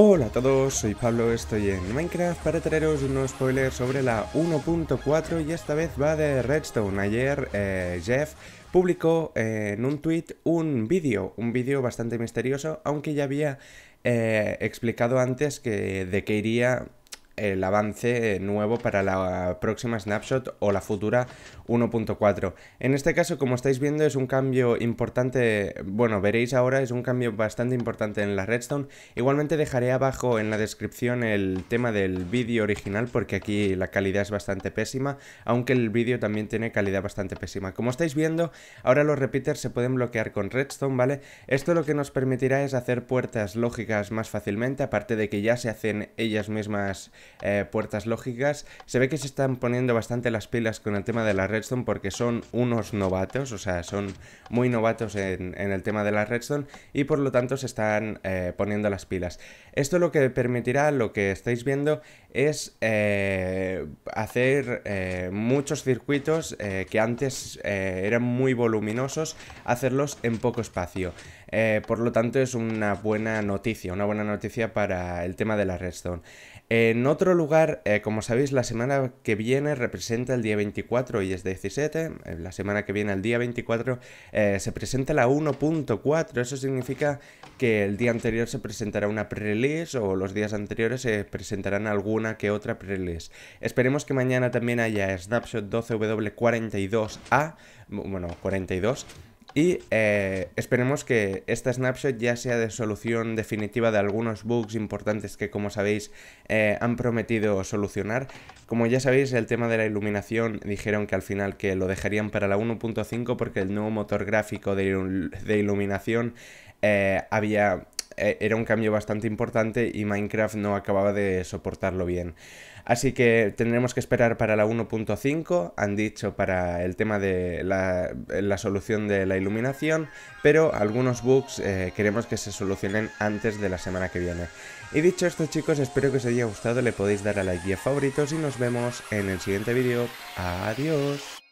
Hola a todos, soy Pablo, estoy en Minecraft para traeros unos spoilers spoiler sobre la 1.4 y esta vez va de Redstone. Ayer eh, Jeff publicó eh, en un tweet un vídeo, un vídeo bastante misterioso, aunque ya había eh, explicado antes que de qué iría el avance nuevo para la próxima snapshot o la futura 1.4. En este caso, como estáis viendo, es un cambio importante, bueno, veréis ahora, es un cambio bastante importante en la redstone. Igualmente dejaré abajo en la descripción el tema del vídeo original porque aquí la calidad es bastante pésima, aunque el vídeo también tiene calidad bastante pésima. Como estáis viendo, ahora los repeaters se pueden bloquear con redstone, ¿vale? Esto lo que nos permitirá es hacer puertas lógicas más fácilmente, aparte de que ya se hacen ellas mismas eh, puertas lógicas. Se ve que se están poniendo bastante las pilas con el tema de la redstone porque son unos novatos, o sea, son muy novatos en, el tema de la redstone y por lo tanto se están eh, poniendo las pilas. Esto lo que permitirá, lo que estáis viendo, es eh, hacer muchos circuitos que antes eran muy voluminosos, hacerlos en poco espacio. por lo tanto, es una buena noticia, una buena noticia para el tema de la redstone. no otro lugar, eh, como sabéis, la semana que viene representa el día 24 y es 17. Eh, la semana que viene, el día 24, eh, se presenta la 1.4. Eso significa que el día anterior se presentará una pre-release o los días anteriores se presentarán alguna que otra pre-release. Esperemos que mañana también haya Snapshot 12W42A, bueno, 42 y eh, esperemos que esta snapshot ya sea de solución definitiva de algunos bugs importantes que, como sabéis, eh, han prometido solucionar. Como ya sabéis, el tema de la iluminación dijeron que al final que lo dejarían para la 1.5 porque el nuevo motor gráfico de, iluminación eh, había eh, era un cambio bastante importante y Minecraft no acababa de soportarlo bien. Así que tendremos que esperar para la 1.5, han dicho para el tema de la, solución de la iluminación, pero algunos bugs eh, queremos que se solucionen antes de la semana que viene. Y dicho esto chicos, espero que os haya gustado, le podéis dar a like y a favoritos y nos vemos en el siguiente vídeo. Adiós.